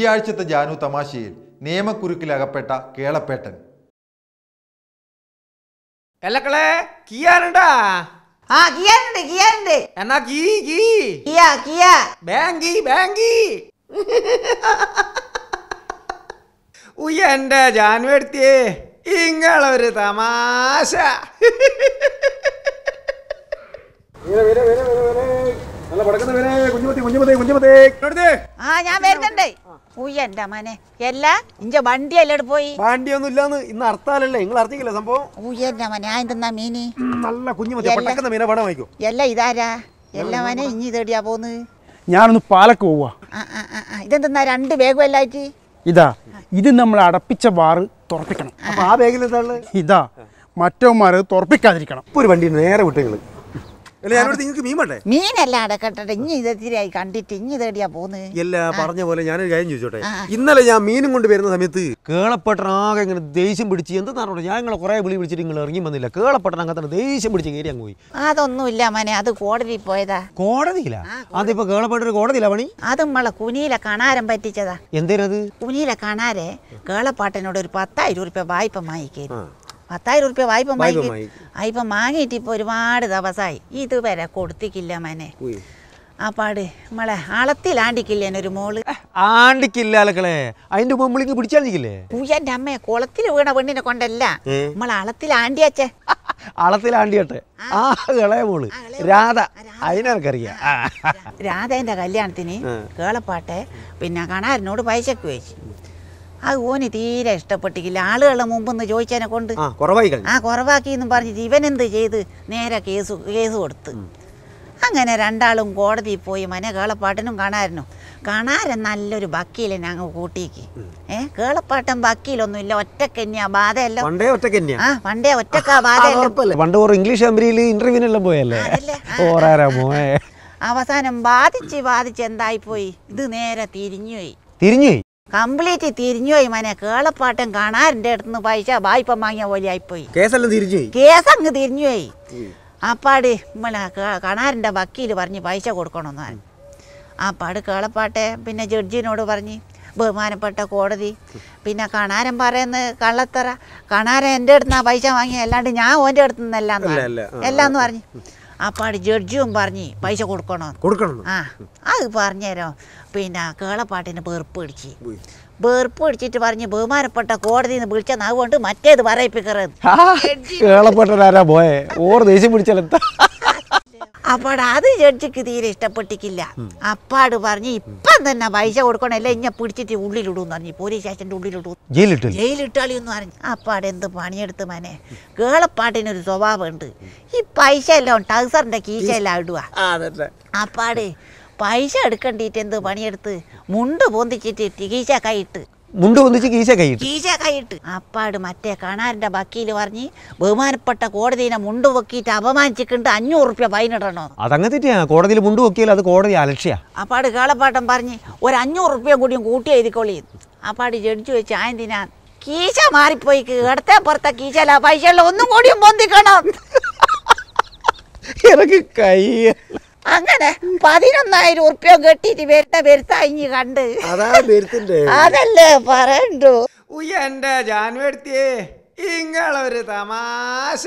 ഈ ആഴ്ചത്തെ ജാനു തമാശയിൽ നിയമക്കുരുക്കിലകപ്പെട്ട കേളപ്പേട്ടൻ എല്ലക്കളെ കീയാനുണ്ടാ ആ കിയാനുണ്ട് കിയാനുണ്ട് എന്നാ കീ കീ കിയ കിയ ബാങ്കി ബാങ്കി ഉയ്യ എൻ്റെ ജാനുവെടുത്തിയേ ഇങ്ങളൊരു തമാശ ആ ഞാൻ വരുന്നുണ്ടേ ഉയ്യ എന്റെ അമ്മനെ എല്ലാ ഇഞ്ച വണ്ടി എല്ലാം പോയി വണ്ടി ഒന്നും ഇന്ന് അർത്താലല്ലേ നിങ്ങൾ അർത്തിക്കില്ല സംഭവം ഉയ്യ എന്റെ അമ്മനെ ഞാൻ എന്തെന്നാ മീനി നല്ല കുഞ്ഞു പെട്ടെന്ന് മീനെ പടം വായിക്കും എല്ലാം ഇതാരാ എല്ലാം മനെ ഇഞ്ഞി തേടിയാ പോന്ന് ഞാനൊന്ന് പാലക്ക് പോവാ ഇതെന്താ രണ്ട് വേഗം എല്ലായിട്ട് ഇതാ ഇത് നമ്മൾ അടപ്പിച്ച വാറ് തുറപ്പിക്കണം ആ ബാഗിൽ ഇതാ മറ്റവന്മാർ തുറപ്പിക്കാതിരിക്കണം ഒരു വണ്ടി നേരെ വിട്ടു നിങ്ങൾ മീനല്ല കണ്ടിട്ട് കാര്യം ഇന്നലെ ഞാൻ മീനും കൊണ്ട് വരുന്ന സമയത്ത് കേളപ്പെട്ടനാകെ ഇങ്ങനെ ദേഷ്യം പിടിച്ച് എന്താണോ ഞാൻ നിങ്ങളെ കുറെ വിളി വിളിച്ചിട്ട് നിങ്ങൾ ഇറങ്ങി വന്നില്ല കേളപ്പെട്ടനാകെ ദേഷ്യം പിടിച്ച് കയറി അങ്ങ് പോയി അതൊന്നുമില്ല മനെ അത് കോടതി പോയതാ കോടതിയില്ല അതിപ്പോ കേളപ്പെട്ടൊരു കോടതിയില്ല പണി അത് കുനിയിലെ കണാരം പറ്റിച്ചതാ എന്തേരത് കുനിയിലെ കണാരെ കേളപ്പാട്ടനോട് ഒരു പത്തായിരം രൂപ വായ്പ വാങ്ങിക്കരുത് പത്തായിരം ഉറുപ്പ്യ വായ്പ വായ്പ വാങ്ങിയിട്ട് ഇപ്പോൾ ഒരുപാട് ദിവസമായി ഇതുവരെ കൊടുത്തിക്കില്ല മനെ അപ്പാട് നമ്മളെ അളത്തിൽ ആണ്ടിക്കില്ല എന്നൊരു മോള് ആണ്ടിക്കില്ല അതിന്റെ മുമ്പിളിക്ക് പിടിച്ചാണ്ടിക്കില്ലേ പൂയന്റെ അമ്മയെ കുളത്തിൽ വീണ പെണ്ണിനെ കൊണ്ടല്ല നമ്മളെ അളത്തിൽ ആണ്ടിയാച്ചേ അളത്തിൽ ആണ്ടിയട്ടെ ആ മോള് രാധ അതിനറിയാം രാധേന്റെ കല്യാണത്തിന് കേളപ്പാട്ടെ പിന്നെ കണാരനോട് പൈസക്ക് വെച്ചു ആ ഓന് തീരെ ഇഷ്ടപ്പെട്ടില്ല ആളുകളെ മുമ്പെന്ന് ചോദിച്ചതിനെ കൊണ്ട് ആ കുറവാക്കി എന്നും പറഞ്ഞിട്ട് ഇവനെന്ത് ചെയ്ത് നേരെ കേസ് കേസ് കൊടുത്ത് അങ്ങനെ രണ്ടാളും കോടതിയിൽ പോയി മനെ കേളപ്പാട്ടനും കാണാരനും കാണാരൻ നല്ലൊരു ബക്കീലെ ഞങ്ങൾ കൂട്ടിക്ക് ഏ കേളപ്പാട്ടൻ ബക്കീലൊന്നും ഇല്ല ഒറ്റക്കന്യാ ബാധയല്ലോ പണ്ടേ ഒറ്റക്കന്യാ ആ പണ്ടേ ഒറ്റക്കാ ബാധയല്ല പണ്ട് ഇംഗ്ലീഷ് ഇന്റർവ്യൂവിനെല്ലാം പോയല്ലേ അവസാനം ബാധിച്ച് ബാധിച്ച് എന്തായിപ്പോയി ഇത് നേരെ തിരിഞ്ഞുപോയി തിരിഞ്ഞു കംപ്ലീറ്റ് തിരിഞ്ഞുപോയി മനെ കേളപ്പാട്ടം കാണാൻ അടുത്ത് നിന്ന് പൈസ വായ്പ വാങ്ങിയ പോലെ ആയിപ്പോയി കേസെല്ലാം തിരിഞ്ഞു കേസ് അങ്ങ് തിരിഞ്ഞുപോയി അപ്പാട് ഇമ്മളെ കണാറിൻ്റെ വക്കീൽ പറഞ്ഞ് പൈസ കൊടുക്കണമെന്ന് അപ്പാട് കേളപ്പാട്ടെ പിന്നെ ജഡ്ജിനോട് പറഞ്ഞ് ബഹുമാനപ്പെട്ട കോടതി പിന്നെ കണാരൻ പറയുന്ന കള്ളത്തറ കണാരൻ എൻ്റെ അടുത്തുനിന്നാണ് പൈസ വാങ്ങിയ അല്ലാണ്ട് ഞാൻ ഓൻ്റെ എല്ലാം എല്ലാന്ന് പറഞ്ഞു അപ്പാട് ജഡ്ജിയും പറഞ്ഞ് പൈസ കൊടുക്കണോ കൊടുക്കണം ആ അത് പറഞ്ഞുതരാം പിന്നെ കേളപ്പാട്ടിന് വെറുപ്പ് പിടിച്ച് വെറുപ്പ് പിടിച്ചിട്ട് പറഞ്ഞ് ബഹുമാനപ്പെട്ട കോടതി വിളിച്ചാൽ നാവുകൊണ്ട് മറ്റേത് പറയിപ്പിക്കറ് കേളപ്പെട്ടവരാരാ പോയെ ഓർ ദേഷ്യം പിടിച്ചാലെന്താ അപ്പോൾ അത് ജഡ്ജിക്ക് തീരെ ഇഷ്ടപ്പെട്ടിക്കില്ല അപ്പാട് പറഞ്ഞ് ഇപ്പം തന്നെ പൈസ കൊടുക്കണല്ല ഇഞ്ഞ പിടിച്ചിട്ട് ഉള്ളിലിടൂന്ന് പറഞ്ഞു പോലീസ് സ്റ്റേഷൻ്റെ ജയിലിട്ടു ജയിലിട്ടാളി എന്ന് പറഞ്ഞു അപ്പാട് എന്ത് പണിയെടുത്ത് മനെ കേളപ്പാട്ടിനൊരു സ്വഭാവമുണ്ട് ഈ പൈസ എല്ലാം ടൗസറിന്റെ കീശയെല്ലാം ഇടുക അപ്പാട് പൈസ എടുക്കണ്ടിട്ട് എന്ത് പണിയെടുത്ത് മുണ്ട് പൊന്തിച്ചിട്ട് കീശ കൈയിട്ട് മുണ്ട് ഒന്നിച്ച് കീശ കൈയിട്ട് കീശ കൈയിട്ട് അപ്പാട് മറ്റേ കാണാരന്റെ വക്കീൽ പറഞ്ഞ് ബഹുമാനപ്പെട്ട കോടതിനെ മുണ്ട് പൊക്കിയിട്ട് അപമാനിച്ചിട്ടുണ്ട് അഞ്ഞൂറ് റുപ്യ ഫൈനിടണോ അതങ്ങ് തെറ്റിയാ കോടതിയിൽ മുണ്ട് പൊക്കിയാൽ അത് കോടതി അലക്ഷ്യ അപ്പാട് കേളപ്പാട്ടം പറഞ്ഞ് ഒരു അഞ്ഞൂറ് റുപ്യ കൂടിയും കൂട്ടി എഴുതിക്കൊള്ളി അപ്പാട് ജഡിച്ചു വെച്ച് ആയതിനാ കീശ മാറിപ്പോയി ഇടത്തെ പുറത്ത കീശല പൈസ ഒന്നും കൂടിയും പൊന്തിക്കണം എനിക്ക് കൈ അങ്ങനെ പതിനൊന്നായിരം ഉറുപ്പ്യ കെട്ടിട്ട് വരുന്ന വരുത്തായി കണ്ട് അതല്ലേ പറയണ്ടു എന്റെ ജാൻവേർത്തിയേ ഇങ്ങളൊരു തമാശ